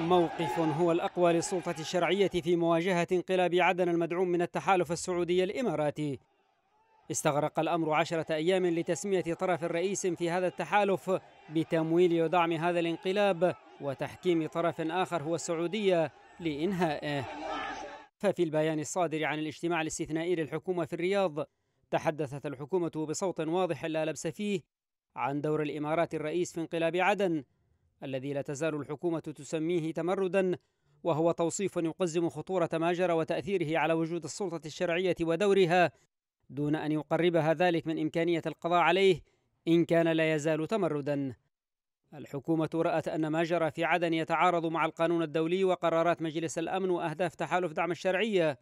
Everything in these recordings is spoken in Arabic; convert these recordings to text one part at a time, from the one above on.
موقف هو الأقوى للسلطة الشرعية في مواجهة انقلاب عدن المدعوم من التحالف السعودي الإماراتي استغرق الأمر عشرة أيام لتسمية طرف رئيس في هذا التحالف بتمويل ودعم هذا الانقلاب وتحكيم طرف آخر هو السعودية لإنهائه ففي البيان الصادر عن الاجتماع الاستثنائي للحكومة في الرياض تحدثت الحكومة بصوت واضح لا لبس فيه عن دور الإمارات الرئيس في انقلاب عدن الذي لا تزال الحكومة تسميه تمردا وهو توصيف يقزم خطورة ما جرى وتأثيره على وجود السلطة الشرعية ودورها دون أن يقربها ذلك من إمكانية القضاء عليه إن كان لا يزال تمردا الحكومة رأت أن ما جرى في عدن يتعارض مع القانون الدولي وقرارات مجلس الأمن وأهداف تحالف دعم الشرعية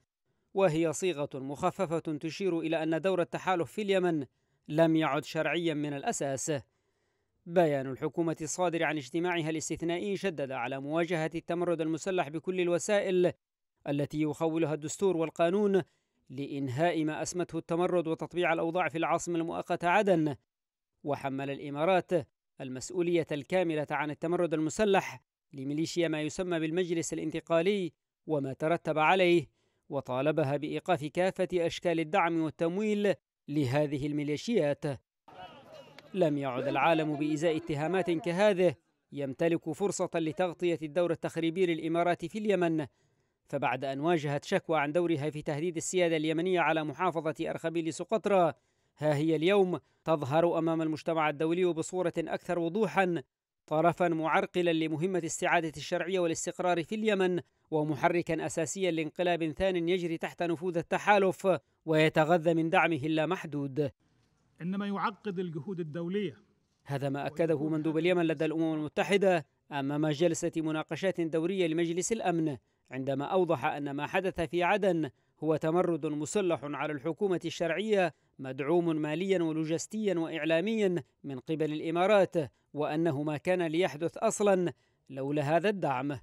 وهي صيغة مخففة تشير إلى أن دور التحالف في اليمن لم يعد شرعيا من الأساس بيان الحكومة الصادر عن اجتماعها الاستثنائي شدد على مواجهة التمرد المسلح بكل الوسائل التي يخولها الدستور والقانون لإنهاء ما أسمته التمرد وتطبيع الأوضاع في العاصمة المؤقتة عدن وحمل الإمارات المسؤولية الكاملة عن التمرد المسلح لميليشيا ما يسمى بالمجلس الانتقالي وما ترتب عليه وطالبها بإيقاف كافة أشكال الدعم والتمويل لهذه الميليشيات لم يعد العالم بإزاء اتهامات كهذه يمتلك فرصة لتغطية الدور التخريبي للإمارات في اليمن فبعد أن واجهت شكوى عن دورها في تهديد السيادة اليمنية على محافظة أرخبيل سقطرى ها هي اليوم تظهر أمام المجتمع الدولي بصورة أكثر وضوحا طرفا معرقلا لمهمة استعادة الشرعية والاستقرار في اليمن ومحركا أساسيا لانقلاب ثان يجري تحت نفوذ التحالف ويتغذى من دعمه اللامحدود إنما يعقد الجهود الدولية هذا ما أكده مندوب اليمن لدى الأمم المتحدة أمام جلسة مناقشات دورية لمجلس الأمن عندما أوضح أن ما حدث في عدن هو تمرد مسلح على الحكومة الشرعية مدعوم ماليا ولوجستيا وإعلاميا من قبل الإمارات وأنه ما كان ليحدث أصلا لولا هذا الدعم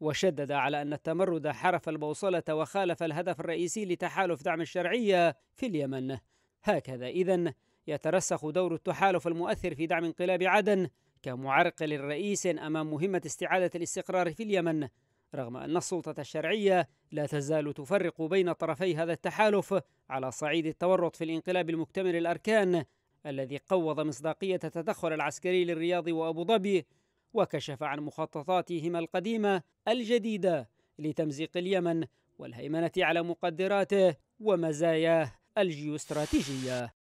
وشدد على أن التمرد حرف البوصلة وخالف الهدف الرئيسي لتحالف دعم الشرعية في اليمن هكذا إذن يترسخ دور التحالف المؤثر في دعم انقلاب عدن كمعرقل رئيس امام مهمه استعاده الاستقرار في اليمن رغم ان السلطه الشرعيه لا تزال تفرق بين طرفي هذا التحالف على صعيد التورط في الانقلاب المكتمل الاركان الذي قوض مصداقيه التدخل العسكري للرياض وابو ظبي وكشف عن مخططاتهما القديمه الجديده لتمزيق اليمن والهيمنه على مقدراته ومزاياه الجيوستراتيجيه